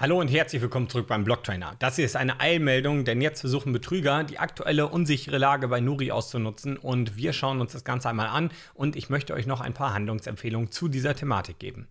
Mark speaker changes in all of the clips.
Speaker 1: Hallo und herzlich willkommen zurück beim Blocktrainer. Das hier ist eine Eilmeldung, denn jetzt versuchen Betrüger, die aktuelle unsichere Lage bei Nuri auszunutzen und wir schauen uns das Ganze einmal an und ich möchte euch noch ein paar Handlungsempfehlungen zu dieser Thematik geben.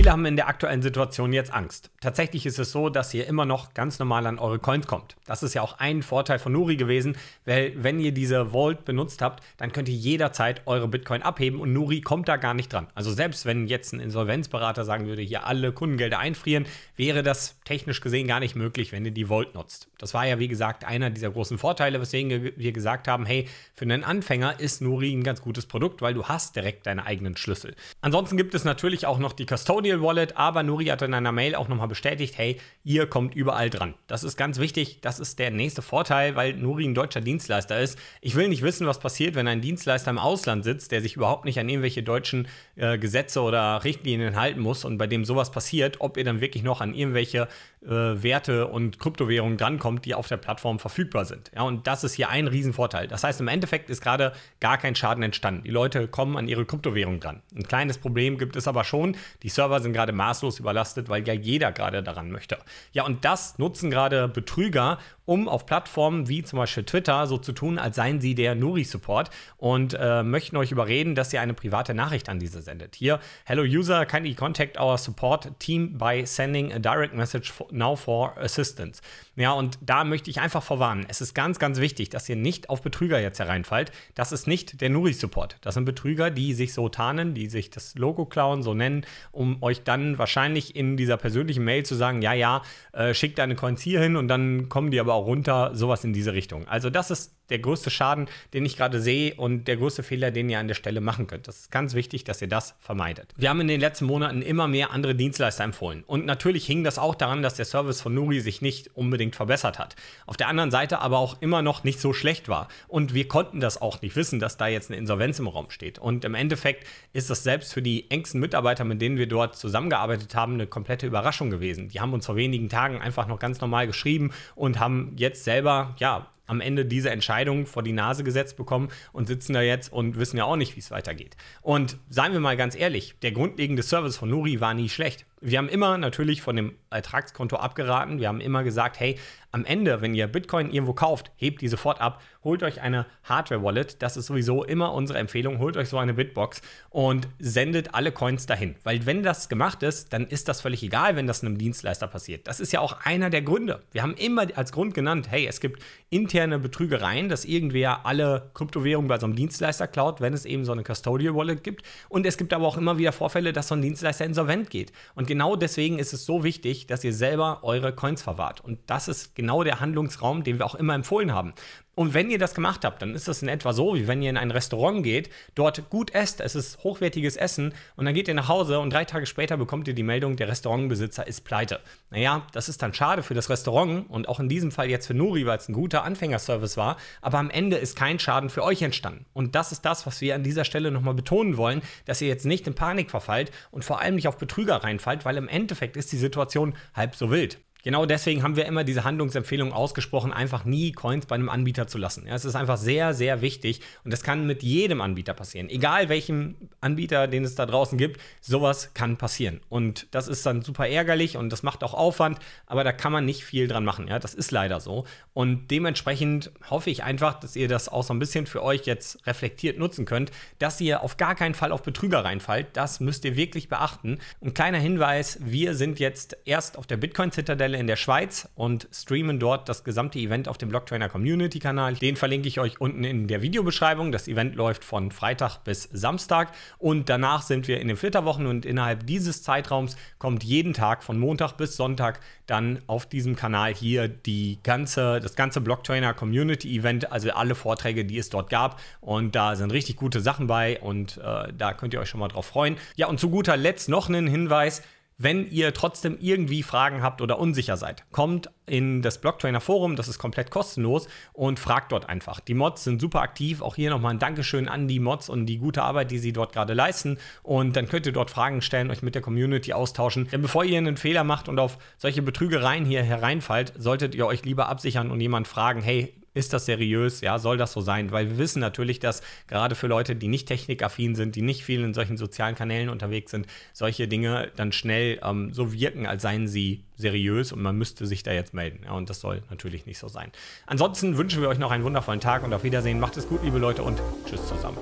Speaker 1: Viele haben in der aktuellen Situation jetzt Angst. Tatsächlich ist es so, dass ihr immer noch ganz normal an eure Coins kommt. Das ist ja auch ein Vorteil von Nuri gewesen, weil wenn ihr diese Vault benutzt habt, dann könnt ihr jederzeit eure Bitcoin abheben und Nuri kommt da gar nicht dran. Also selbst wenn jetzt ein Insolvenzberater sagen würde, hier alle Kundengelder einfrieren, wäre das technisch gesehen gar nicht möglich, wenn ihr die Vault nutzt. Das war ja wie gesagt einer dieser großen Vorteile, weswegen wir gesagt haben, hey, für einen Anfänger ist Nuri ein ganz gutes Produkt, weil du hast direkt deine eigenen Schlüssel. Ansonsten gibt es natürlich auch noch die Custodian Testimonial Wallet, aber Nuri hat in einer Mail auch nochmal bestätigt, hey, ihr kommt überall dran. Das ist ganz wichtig, das ist der nächste Vorteil, weil Nuri ein deutscher Dienstleister ist. Ich will nicht wissen, was passiert, wenn ein Dienstleister im Ausland sitzt, der sich überhaupt nicht an irgendwelche deutschen äh, Gesetze oder Richtlinien halten muss und bei dem sowas passiert, ob ihr dann wirklich noch an irgendwelche äh, Werte und Kryptowährungen drankommt, die auf der Plattform verfügbar sind. Ja, und das ist hier ein Riesenvorteil. Das heißt, im Endeffekt ist gerade gar kein Schaden entstanden. Die Leute kommen an ihre Kryptowährung dran. Ein kleines Problem gibt es aber schon. Die Server Server sind gerade maßlos überlastet, weil ja jeder gerade daran möchte. Ja, und das nutzen gerade Betrüger um auf Plattformen wie zum Beispiel Twitter so zu tun, als seien sie der Nuri-Support und äh, möchten euch überreden, dass ihr eine private Nachricht an diese sendet. Hier, hello user, kindly contact our support team by sending a direct message for now for assistance. Ja, und da möchte ich einfach vorwarnen. Es ist ganz, ganz wichtig, dass ihr nicht auf Betrüger jetzt hereinfallt. Das ist nicht der Nuri-Support. Das sind Betrüger, die sich so tarnen, die sich das Logo klauen, so nennen, um euch dann wahrscheinlich in dieser persönlichen Mail zu sagen, ja, ja, äh, schickt deine Coins hier hin und dann kommen die aber auch runter, sowas in diese Richtung. Also das ist der größte Schaden, den ich gerade sehe und der größte Fehler, den ihr an der Stelle machen könnt. Das ist ganz wichtig, dass ihr das vermeidet. Wir haben in den letzten Monaten immer mehr andere Dienstleister empfohlen. Und natürlich hing das auch daran, dass der Service von Nuri sich nicht unbedingt verbessert hat. Auf der anderen Seite aber auch immer noch nicht so schlecht war. Und wir konnten das auch nicht wissen, dass da jetzt eine Insolvenz im Raum steht. Und im Endeffekt ist das selbst für die engsten Mitarbeiter, mit denen wir dort zusammengearbeitet haben, eine komplette Überraschung gewesen. Die haben uns vor wenigen Tagen einfach noch ganz normal geschrieben und haben jetzt selber, ja, am Ende diese Entscheidung vor die Nase gesetzt bekommen und sitzen da jetzt und wissen ja auch nicht, wie es weitergeht. Und seien wir mal ganz ehrlich, der grundlegende Service von Nuri war nie schlecht. Wir haben immer natürlich von dem Ertragskonto abgeraten. Wir haben immer gesagt, hey, am Ende, wenn ihr Bitcoin irgendwo kauft, hebt die sofort ab, holt euch eine Hardware-Wallet. Das ist sowieso immer unsere Empfehlung. Holt euch so eine Bitbox und sendet alle Coins dahin. Weil wenn das gemacht ist, dann ist das völlig egal, wenn das einem Dienstleister passiert. Das ist ja auch einer der Gründe. Wir haben immer als Grund genannt, hey, es gibt interne Betrügereien, dass irgendwer alle Kryptowährungen bei so einem Dienstleister klaut, wenn es eben so eine Custodial-Wallet gibt. Und es gibt aber auch immer wieder Vorfälle, dass so ein Dienstleister insolvent geht. Und genau deswegen ist es so wichtig, dass ihr selber eure Coins verwahrt. Und das ist genau der Handlungsraum, den wir auch immer empfohlen haben. Und wenn ihr das gemacht habt, dann ist das in etwa so, wie wenn ihr in ein Restaurant geht, dort gut esst, es ist hochwertiges Essen und dann geht ihr nach Hause und drei Tage später bekommt ihr die Meldung, der Restaurantbesitzer ist pleite. Naja, das ist dann schade für das Restaurant und auch in diesem Fall jetzt für Nuri, weil es ein guter Anfängerservice war, aber am Ende ist kein Schaden für euch entstanden. Und das ist das, was wir an dieser Stelle nochmal betonen wollen, dass ihr jetzt nicht in Panik verfallt und vor allem nicht auf Betrüger reinfallt, weil im Endeffekt ist die Situation halb so wild. Genau deswegen haben wir immer diese Handlungsempfehlung ausgesprochen, einfach nie Coins bei einem Anbieter zu lassen. Ja, es ist einfach sehr, sehr wichtig und das kann mit jedem Anbieter passieren. Egal welchem Anbieter, den es da draußen gibt, sowas kann passieren. Und das ist dann super ärgerlich und das macht auch Aufwand, aber da kann man nicht viel dran machen. Ja, das ist leider so. Und dementsprechend hoffe ich einfach, dass ihr das auch so ein bisschen für euch jetzt reflektiert nutzen könnt, dass ihr auf gar keinen Fall auf Betrüger reinfallt. Das müsst ihr wirklich beachten. Und kleiner Hinweis, wir sind jetzt erst auf der Bitcoin-Zitadelle mittlerweile in der Schweiz und streamen dort das gesamte Event auf dem Blocktrainer Community Kanal. Den verlinke ich euch unten in der Videobeschreibung. Das Event läuft von Freitag bis Samstag und danach sind wir in den Flitterwochen und innerhalb dieses Zeitraums kommt jeden Tag von Montag bis Sonntag dann auf diesem Kanal hier die ganze, das ganze Blocktrainer Community Event, also alle Vorträge, die es dort gab und da sind richtig gute Sachen bei und äh, da könnt ihr euch schon mal drauf freuen. Ja und zu guter Letzt noch einen Hinweis, wenn ihr trotzdem irgendwie Fragen habt oder unsicher seid, kommt in das Blocktrainer Forum, das ist komplett kostenlos und fragt dort einfach. Die Mods sind super aktiv, auch hier nochmal ein Dankeschön an die Mods und die gute Arbeit, die sie dort gerade leisten und dann könnt ihr dort Fragen stellen, euch mit der Community austauschen. Denn bevor ihr einen Fehler macht und auf solche Betrügereien hier hereinfallt, solltet ihr euch lieber absichern und jemand fragen, hey, ist das seriös? Ja, soll das so sein? Weil wir wissen natürlich, dass gerade für Leute, die nicht technikaffin sind, die nicht viel in solchen sozialen Kanälen unterwegs sind, solche Dinge dann schnell ähm, so wirken, als seien sie seriös und man müsste sich da jetzt melden. Ja, und das soll natürlich nicht so sein. Ansonsten wünschen wir euch noch einen wundervollen Tag und auf Wiedersehen. Macht es gut, liebe Leute, und tschüss zusammen.